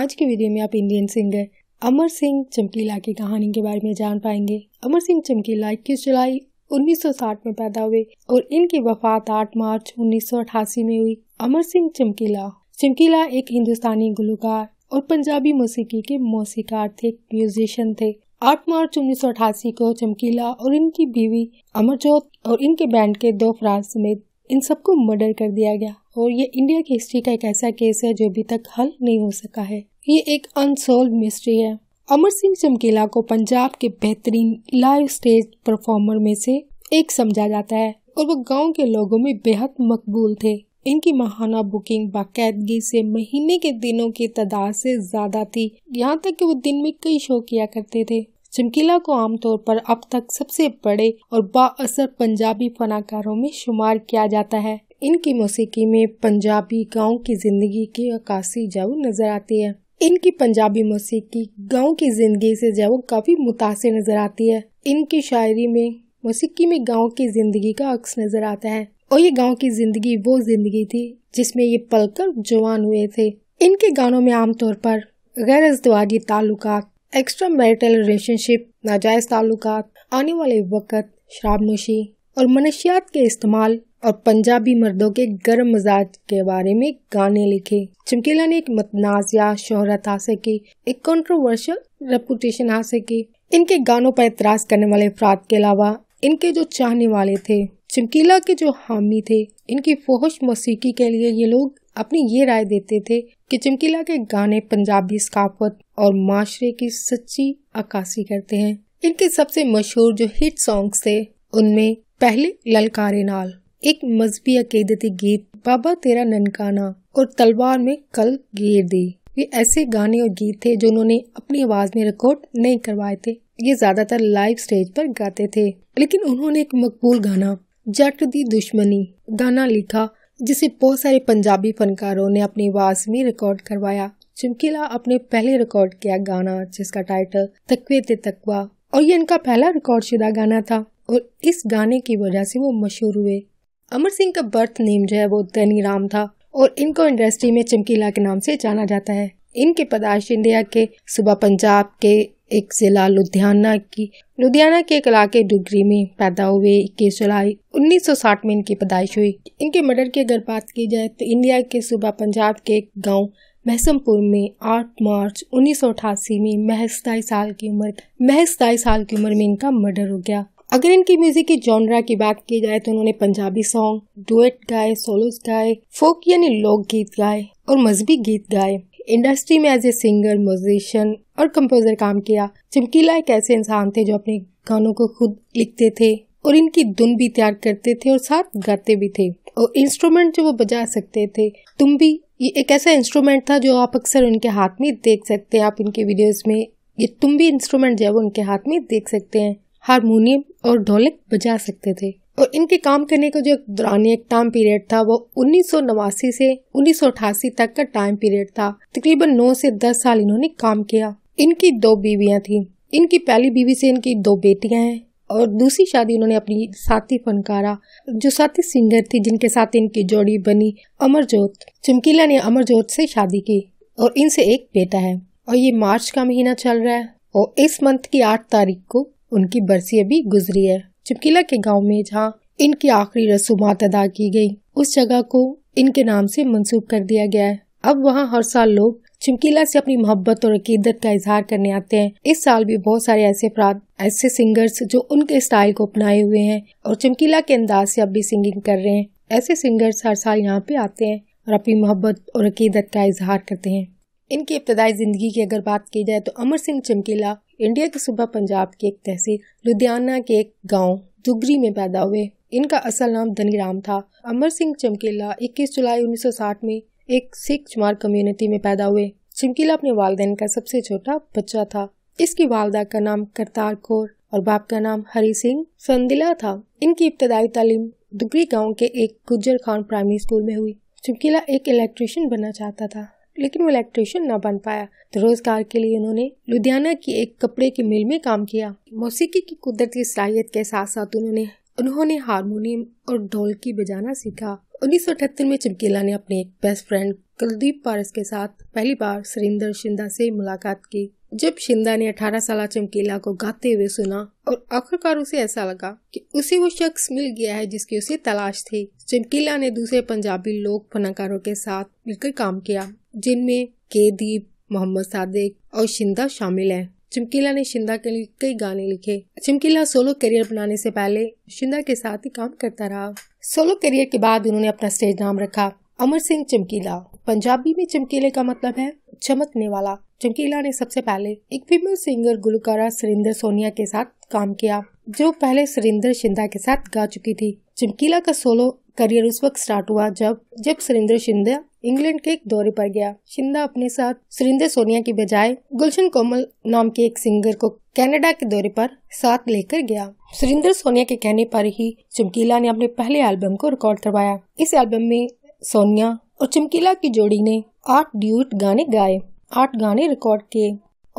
आज के वीडियो में आप इंडियन सिंगर अमर सिंह चमकीला की कहानी के बारे में जान पाएंगे अमर सिंह चमकीला इक्कीस जुलाई 1960 में पैदा हुए और इनकी वफात 8 मार्च 1988 में हुई अमर सिंह चमकीला चमकीला एक हिंदुस्तानी गुलकार और पंजाबी मौसीकी के मौसीकार थे म्यूजिशियन थे 8 मार्च 1988 को चमकीला और इनकी बीवी अमरजोत और इनके बैंड के दो फ्रांस समेत इन सबको मर्डर कर दिया गया और ये इंडिया की हिस्ट्री का एक ऐसा केस है जो अभी तक हल नहीं हो सका है ये एक अनसोल्व मिस्ट्री है अमर सिंह चमकीला को पंजाब के बेहतरीन लाइव स्टेज परफॉर्मर में से एक समझा जाता है और वो गांव के लोगों में बेहद मकबूल थे इनकी महाना बुकिंग बाकायदगी से महीने के दिनों की तादाद से ज्यादा थी यहाँ तक कि वो दिन में कई शो किया करते थे चमकीला को आमतौर पर अब तक सबसे बड़े और बाअसर पंजाबी फनाकारों में शुमार किया जाता है इनकी मौसीकी में पंजाबी गांव की जिंदगी की अक्सी जब नजर आती है इनकी पंजाबी मौसीकी गांव की जिंदगी से जब काफी मुतासर नजर आती है इनकी शायरी में मौसीकी में गांव की जिंदगी का अक्स नजर आता है और ये गांव की जिंदगी वो जिंदगी थी जिसमें ये पलकर जवान हुए थे इनके गानों में आमतौर पर गैर अजदवाजी ताल्लुकात एक्स्ट्रा मैरिटल रिलेशनशिप नाजायज ताल्लुक आने वाले वक्त शराबनोशी और मनशियात के इस्तेमाल और पंजाबी मर्दों के गर्म मजाज के बारे में गाने लिखे चमकीला ने एक मतनाजिया शोहरत हासिल की एक कंट्रोवर्शियल रेपुटेशन हासिल की इनके गानों पर एतराज करने वाले अफराद के अलावा इनके जो चाहने वाले थे चमकीला के जो हामी थे इनकी फोहश मौसीकी के लिए ये लोग अपनी ये राय देते थे कि चिमकीला के गाने पंजाबी सकाफत और माशरे की सच्ची अक्कासी करते हैं इनके सबसे मशहूर जो हिट सॉन्ग्स थे उनमें पहले ललकारे नाल एक मजहबी अकेदती गीत बाबा तेरा ननकाना और तलवार में कल घेर दी ये ऐसे गाने और गीत थे जो उन्होंने अपनी आवाज में रिकॉर्ड नहीं करवाए थे ये ज्यादातर लाइव स्टेज पर गाते थे लेकिन उन्होंने एक मकबूल गाना जट दी दुश्मनी गाना लिखा जिसे बहुत सारे पंजाबी फनकारों ने अपनी आवाज में रिकॉर्ड करवाया चिमकीला अपने पहले रिकॉर्ड किया गाना जिसका टाइटल तकवे ते तकवा और ये इनका पहला रिकॉर्ड शुदा गाना था और इस गाने की वजह से वो मशहूर हुए अमर सिंह का बर्थ नेम जो है वो धनी राम था और इनको इंडस्ट्री में चिमकीला के नाम से जाना जाता है इनके पदार्श इंडिया के सुबह पंजाब के एक जिला लुधियाना की लुधियाना के एक इलाके डुगरी में पैदा हुए इक्कीस जुलाई 1960 में इनकी पैदाइश हुई इनके मर्डर की अगर बात की जाए तो इंडिया के सुबह पंजाब के एक गांव महसमपुर में 8 मार्च अठासी में महज सताईस साल की उम्र महज सताईस साल की उम्र में इनका मर्डर हो गया अगर इनकी म्यूजिक के जॉनरा की बात की जाए तो उन्होंने पंजाबी सॉन्ग डुएट गाए सोलोस गाए फोक यानी लोक गीत गाए और मजहबी गीत गाए इंडस्ट्री में एज ए सिंगर म्यूजिशियन और कंपोजर काम किया चमकीला एक ऐसे इंसान थे जो अपने गानों को खुद लिखते थे और इनकी धुन भी तैयार करते थे और साथ गाते भी थे और इंस्ट्रूमेंट जो वो बजा सकते थे तुम भी ये एक ऐसा इंस्ट्रूमेंट था जो आप अक्सर उनके हाथ में देख सकते हैं आप इनके वीडियोस में ये तुम भी इंस्ट्रूमेंट जो है वो उनके हाथ में देख सकते हैं हारमोनियम और ढोलक बजा सकते थे और इनके काम करने का जो दौरानी एक टाइम पीरियड था वो उन्नीस से उन्नीस तक का टाइम पीरियड था तकरीबन 9 से 10 साल इन्होंने काम किया इनकी दो बीवियां थी इनकी पहली बीवी से इनकी दो बेटियां हैं और दूसरी शादी उन्होंने अपनी साथी फनकारा जो साथी सिंगर थी जिनके साथ इनकी जोड़ी बनी अमरजोत चमकीला ने अमरजोत से शादी की और इनसे एक बेटा है और ये मार्च का महीना चल रहा है और इस मंथ की आठ तारीख को उनकी बरसी अभी गुजरी है चिपकिला के गांव में जहां इनकी आखिरी रसूमात अदा की गई उस जगह को इनके नाम से मंसूब कर दिया गया है अब वहाँ हर साल लोग चिमकीला से अपनी मोहब्बत और अकीदत का इजहार करने आते हैं इस साल भी बहुत सारे ऐसे अपराध ऐसे सिंगर्स जो उनके स्टाइल को अपनाए हुए हैं और चिमकीला के अंदाज से अब भी सिंगिंग कर रहे हैं ऐसे सिंगर्स हर साल यहाँ पे आते हैं और अपनी मोहब्बत और अकीदत का इजहार करते हैं इनकी इब्तदाई ज़िंदगी की अगर बात की जाए तो अमर सिंह चमकीला इंडिया के सुबह पंजाब के एक तहसील लुधियाना के एक गांव दुगरी में पैदा हुए इनका असल नाम राम था अमर सिंह चमकीला 21 जुलाई 1960 में एक सिख चुमार कम्युनिटी में पैदा हुए चमकीला अपने वालदेन का सबसे छोटा बच्चा था इसकी वालदा का नाम करतार कौर और बाप का नाम हरी सिंह संदिला था इनकी इब्तदाई तालीम दुगरी गाँव के एक गुज्जर खान प्राइमरी स्कूल में हुई चमकीला एक इलेक्ट्रिशियन बनना चाहता था लेकिन वो इलेक्ट्रिशियन ना बन पाया तो रोजगार के लिए उन्होंने लुधियाना की एक कपड़े की मिल में काम किया मौसीकी की कुदरती सलाहियत के साथ साथ उन्होंने उन्होंने हारमोनियम और ढोलकी बजाना सीखा उन्नीस में चमकीला ने अपने एक बेस्ट फ्रेंड कुलदीप पारस के साथ पहली बार सुरिंदर शिंदा से मुलाकात की जब शिंदा ने 18 साल चमकीला को गाते हुए सुना और आखिरकार उसे ऐसा लगा कि उसे वो शख्स मिल गया है जिसकी उसे तलाश थी चमकीला ने दूसरे पंजाबी लोक फनकारों के साथ मिलकर काम किया जिनमें केदीप मोहम्मद सादिक और शिंदा शामिल हैं चमकीला ने शिंदा के लिए कई गाने लिखे चमकीला सोलो करियर बनाने से पहले शिंदा के साथ ही काम करता रहा सोलो करियर के बाद उन्होंने अपना स्टेज नाम रखा अमर सिंह चमकीला पंजाबी में चमकीले का मतलब है चमकने वाला चमकीला ने सबसे पहले एक फीमेल सिंगर गुलकारा सुरेंद्र सोनिया के साथ काम किया जो पहले सुरेंद्र शिंदा के साथ गा चुकी थी चमकीला का सोलो करियर उस वक्त स्टार्ट हुआ जब जब सुरेंद्र शिंदा इंग्लैंड के एक दौरे पर गया शिंदा अपने साथ सुरिंदर सोनिया की बजाय गुलशन कोमल नाम के एक सिंगर को कनाडा के दौरे पर साथ लेकर गया सुरिंदर सोनिया के कहने पर ही चमकीला ने अपने पहले एल्बम को रिकॉर्ड करवाया इस एल्बम में सोनिया और चमकीला की जोड़ी ने आठ ड्यूट गाने गाए आठ गाने रिकॉर्ड किए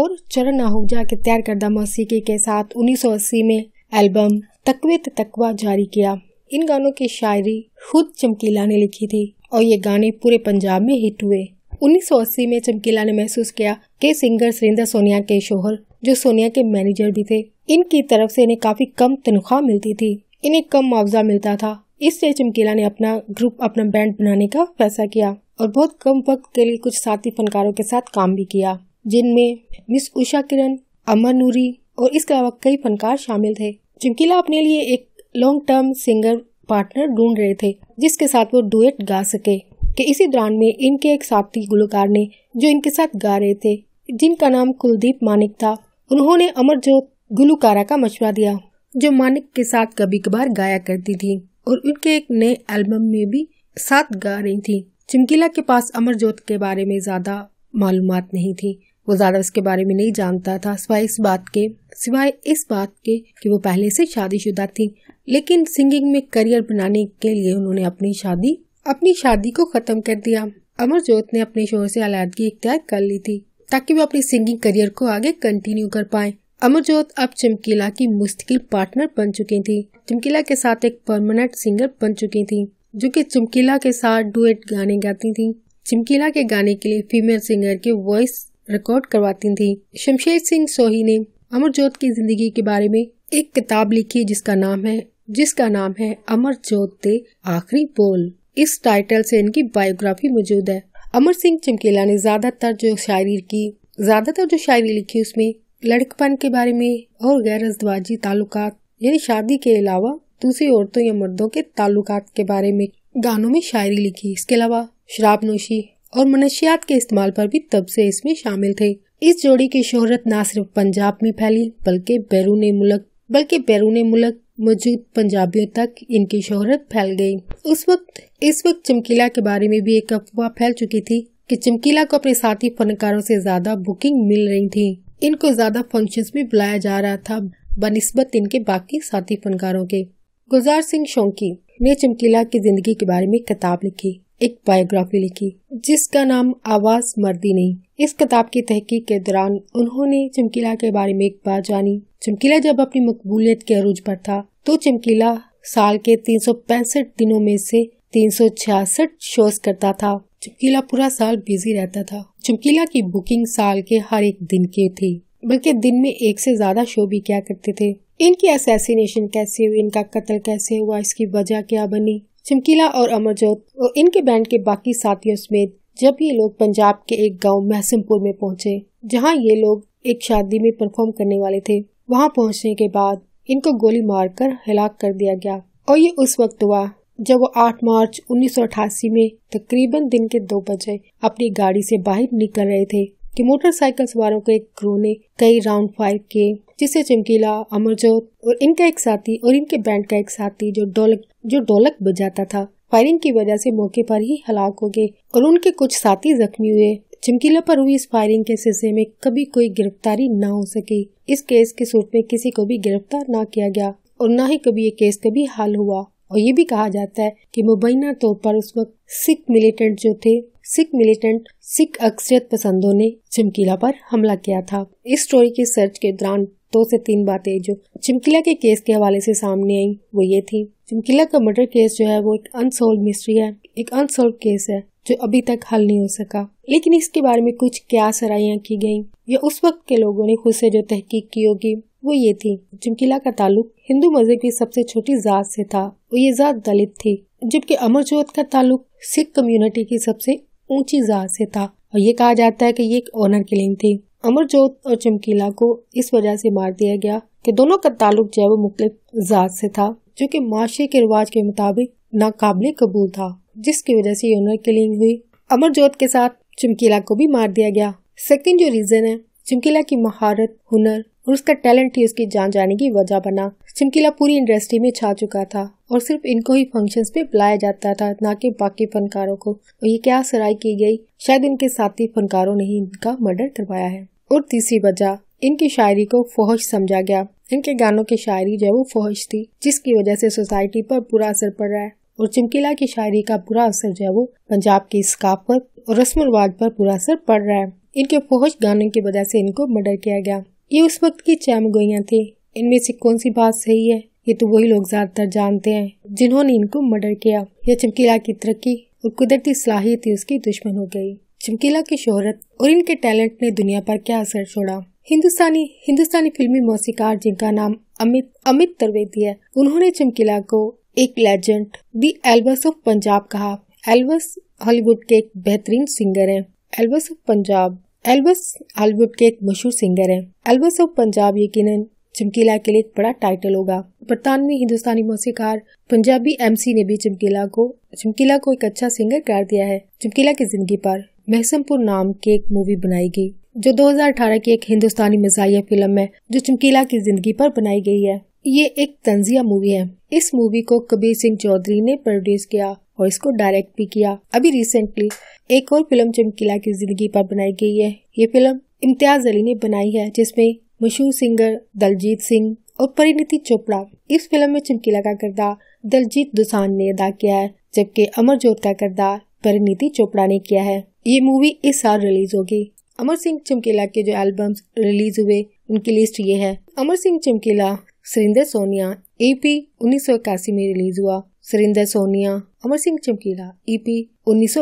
और चरण आहूजा के तैयार करदा मौसीकी के साथ 1980 में एल्बम तकवे तकवा जारी किया इन गानों की शायरी खुद चमकीला ने लिखी थी और ये गाने पूरे पंजाब में हिट हुए 1980 में चमकीला ने महसूस किया कि सिंगर सुरेंद्र सोनिया के शोहर जो सोनिया के मैनेजर भी थे इनकी तरफ से इन्हें काफी कम तनख्वाह मिलती थी इन्हें कम मुआवजा मिलता था इसलिए चमकीला ने अपना ग्रुप अपना बैंड बनाने का फैसला किया और बहुत कम वक्त के लिए कुछ साथी फनकारों के साथ काम भी किया जिनमें मिस उषा किरण अमर नूरी और इसके अलावा कई फनकार शामिल थे चमकीला अपने लिए एक लॉन्ग टर्म सिंगर पार्टनर ढूंढ रहे थे जिसके साथ वो डुएट गा सके कि इसी दौरान में इनके एक साथी गुलकार ने जो इनके साथ गा रहे थे जिनका नाम कुलदीप मानिक था उन्होंने अमरजोत गुलकारा का मशवरा दिया जो मानिक के साथ कभी कभार गाया करती थी और उनके एक नए एल्बम में भी साथ गा रही थी चिमकीला के पास अमरजोत के बारे में ज्यादा मालूम नहीं थी वो ज़्यादा इसके बारे में नहीं जानता था सिवाय इस बात के सिवाय इस बात के कि वो पहले से शादीशुदा थी लेकिन सिंगिंग में करियर बनाने के लिए उन्होंने अपनी शादी अपनी शादी को ख़त्म कर दिया अमरजोत ने अपने शोर से अलादगी इख्तियार कर ली थी ताकि वो अपनी सिंगिंग करियर को आगे कंटिन्यू कर पाए अमरजोत अब चमकीला की मुस्तकिल पार्टनर बन चुकी थी चमकीला के साथ एक परमानेंट सिंगर बन चुकी थी जो कि चमकीला के साथ डुएट गाने गाती थी चमकीला के गाने के लिए फीमेल सिंगर के वॉइस रिकॉर्ड करवाती थी शमशेर सिंह सोही ने अमरजोत की जिंदगी के बारे में एक किताब लिखी जिसका नाम है जिसका नाम है अमरजोत दे आखिरी बोल इस टाइटल से इनकी बायोग्राफी मौजूद है अमर सिंह चमकीला ने ज्यादातर जो शायरी की ज्यादातर जो शायरी लिखी उसमें लड़कपन के बारे में और गैर अजवाजी ताल्लुक यानी शादी के अलावा दूसरी औरतों या मर्दों के ताल्लुक के बारे में गानों में शायरी लिखी इसके अलावा शराब नोशी और मनशियात के इस्तेमाल पर भी तब से इसमें शामिल थे इस जोड़ी की शोहरत न सिर्फ पंजाब में फैली बल्कि बैरून मुल्क बल्कि बैरून मुल्क मौजूद पंजाबियों तक इनकी शोहरत फैल गई उस वक्त इस वक्त चमकीला के बारे में भी एक अफवाह फैल चुकी थी कि चमकीला को अपने साथी फनकारों से ज्यादा बुकिंग मिल रही थी इनको ज्यादा फंक्शंस में बुलाया जा रहा था बनस्बत इनके बाकी साथी फनकारों के गुलजार सिंह शौकी ने चमकीला की जिंदगी के बारे में किताब लिखी एक बायोग्राफी लिखी जिसका नाम आवाज मर्दी नहीं इस किताब की तहकीक के दौरान उन्होंने चमकीला के बारे में एक बात जानी चमकीला जब अपनी मकबूलियत के अरूज पर था तो चमकीला साल के तीन दिनों में से तीन शोज करता था चमकीला पूरा साल बिजी रहता था चमकीला की बुकिंग साल के हर एक दिन की थी बल्कि दिन में एक से ज्यादा शो भी क्या करते थे इनकी असैसिनेशन कैसे हुई इनका कत्ल कैसे हुआ इसकी वजह क्या बनी चिमकीला और अमरजोत और इनके बैंड के बाकी साथियों समेत जब ये लोग पंजाब के एक गांव महसिमपुर में पहुंचे जहां ये लोग एक शादी में परफॉर्म करने वाले थे वहां पहुंचने के बाद इनको गोली मारकर हलाक कर दिया गया और ये उस वक्त हुआ जब वो 8 मार्च 1988 में तकरीबन दिन के दो बजे अपनी गाड़ी से बाहर निकल रहे थे कि मोटरसाइकिल सवारों के एक क्रू ने कई राउंड फायर किए जिसे चमकीला अमरजोत और इनका एक साथी और इनके बैंड का एक साथी जो डोलक जो डोलक बजाता था फायरिंग की वजह से मौके पर ही हलाक हो गए और उनके कुछ साथी जख्मी हुए चमकीला पर हुई इस फायरिंग के सिलसिले में कभी कोई गिरफ्तारी न हो सकी इस केस के सूट में किसी को भी गिरफ्तार न किया गया और न ही कभी ये केस कभी हल हुआ और ये भी कहा जाता है कि मुबैना तौर पर उस वक्त सिख मिलिटेंट जो थे सिख मिलिटेंट सिख अक्सरियत पसंदों ने चमकीला पर हमला किया था इस स्टोरी की सर्च के दौरान दो से तीन बातें जो चमकीला के केस के हवाले से सामने आई वो ये थी चमकीला का मर्डर केस जो है वो एक अनसोल्व मिस्ट्री है एक अनसोल्व केस है जो अभी तक हल नहीं हो सका लेकिन इसके बारे में कुछ क्या सराया की गयी या उस वक्त के लोगों ने खुद से जो तहकीक की होगी वो ये थी चमकीला का ताल्लुक हिंदू मजहब की सबसे छोटी जात से था और ये जात दलित थी जबकि अमरजोत का ताल्लुक सिख कम्युनिटी की सबसे ऊंची जात से था और ये कहा जाता है कि ये एक ऑनर किलिंग थी अमरजोत और चमकीला को इस वजह से मार दिया गया कि दोनों का ताल्लुक जो है वो मुख्त जात से था जो कि माशरे के रिवाज के मुताबिक नाकाबिल कबूल था जिसकी वजह से ऑनर किलिंग हुई अमरजोत के साथ चमकीला को भी मार दिया गया सेकेंड जो रीजन है चमकीला की महारत हुनर और उसका टैलेंट ही उसकी जान जाने की वजह बना सिमकिला पूरी इंडस्ट्री में छा चुका था और सिर्फ इनको ही फंक्शन में बुलाया जाता था ना कि बाकी फनकारों को और ये क्या सराय की गई शायद इनके साथी फनकारों ने ही इनका मर्डर करवाया है और तीसरी वजह इनकी शायरी को फोहश समझा गया इनके गानों की शायरी जो है वो फोहश थी जिसकी वजह से सोसाइटी पर बुरा असर पड़ रहा है और चिमकीला की शायरी का बुरा असर जो है वो पंजाब की स्काफ पर और रस्म रिवाज पर बुरा असर पड़ रहा है इनके फोहश गानों की वजह से इनको मर्डर किया गया ये उस वक्त की चैमगोइयाँ थी इनमें से कौन सी बात सही है ये तो वही लोग ज्यादातर जानते हैं जिन्होंने इनको मर्डर किया यह चमकीला की तरक्की और कुदरती सलाहियत उसकी दुश्मन हो गई चमकीला की शोहरत और इनके टैलेंट ने दुनिया पर क्या असर छोड़ा हिंदुस्तानी हिंदुस्तानी फिल्मी मौसीकार जिनका नाम अमित अमित त्रिवेदी है उन्होंने चमकीला को एक legend the Elvis of Punjab कहा एल्बस हॉलीवुड के एक बेहतरीन सिंगर हैं Elvis of Punjab Elvis Hollywood के एक मशहूर सिंगर हैं। एल्विस ऑफ पंजाब यकीनन चमकीला के लिए एक बड़ा टाइटल होगा बरतानवी हिंदुस्तानी मौसीकार पंजाबी एमसी ने भी चमकीला को चमकीला को एक अच्छा सिंगर कर दिया है चमकीला की जिंदगी पर महसमपुर नाम की एक मूवी बनाई गई जो 2018 की एक हिंदुस्तानी मजाया फिल्म है जो चमकीला की जिंदगी पर बनाई गई है ये एक तंजिया मूवी है इस मूवी को कबीर सिंह चौधरी ने प्रोड्यूस किया और इसको डायरेक्ट भी किया अभी रिसेंटली एक और फिल्म चमकीला की जिंदगी पर बनाई गई है ये फिल्म इम्तियाज अली ने बनाई है जिसमें मशहूर सिंगर दलजीत सिंह और परिणति चोपड़ा इस फिल्म में चमकीला का किरदार दलजीत दुसान ने अदा किया है जबकि अमरजोत का किरदार परिणति चोपड़ा ने किया है ये मूवी इस साल रिलीज होगी अमर सिंह चमकीला के जो एल्बम रिलीज हुए उनकी लिस्ट ये है अमर सिंह चमकीला सुरिंदर सोनिया एपी उन्नीस में रिलीज हुआ सुरिंदर सोनिया अमर सिंह चमकीला ईपी e उन्नीस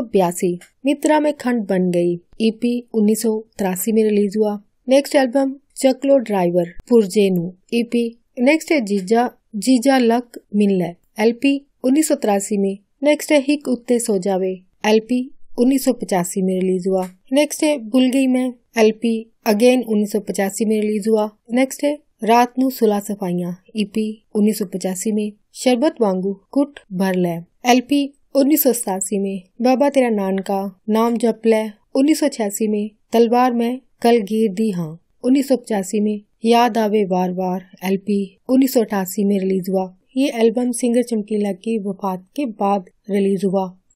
मित्रा में खंड बन गई ईपी e उन्नीस में रिलीज हुआ नेक्स्ट एल्बम चकलो ड्राइवर पुरजेनु ईपी नेक्स्ट है जीजा जीजा लक मिनल एलपी 1983 में नेक्स्ट है हिक उत्ते सो जावे एलपी 1985 में रिलीज हुआ नेक्स्ट है भूल गई मैं एलपी अगेन उन्नीस में रिलीज हुआ नेक्स्ट है रात नु सुला सफाइया ईपी e उन्नीस में शरबत वांगू कुट भर लै एलपी उन्नीस में बाबा तेरा नान का नाम जप लै उन्नीस में तलवार में कल गिर दी हाँ उन्नीस में याद आवे बार बार एलपी उन्नीस में रिलीज हुआ ये एल्बम सिंगर चमकीला की वफात के बाद रिलीज हुआ